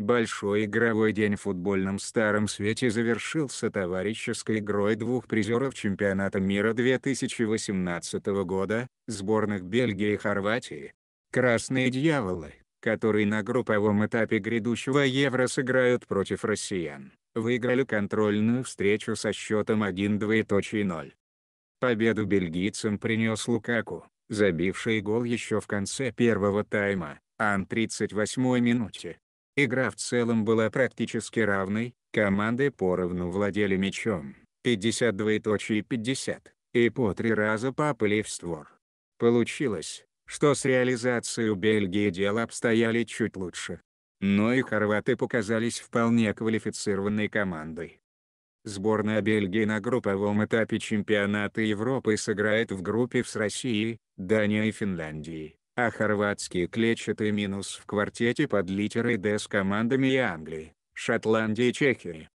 Большой игровой день в футбольном старом свете завершился товарищеской игрой двух призеров чемпионата мира 2018 года, сборных Бельгии и Хорватии. «Красные дьяволы», которые на групповом этапе грядущего Евро сыграют против россиян, выиграли контрольную встречу со счетом 1-2.0. Победу бельгийцам принес Лукаку, забивший гол еще в конце первого тайма, а 38-й минуте. Игра в целом была практически равной, команды поровну владели мячом, 52 точи и 50, и по три раза попали в створ. Получилось, что с реализацией у Бельгии дела обстояли чуть лучше. Но и хорваты показались вполне квалифицированной командой. Сборная Бельгии на групповом этапе чемпионата Европы сыграет в группе с Россией, Данией и Финляндией а хорватские клетчатые минус в квартете под литерой «Д» с командами и Англии, Шотландии и Чехии.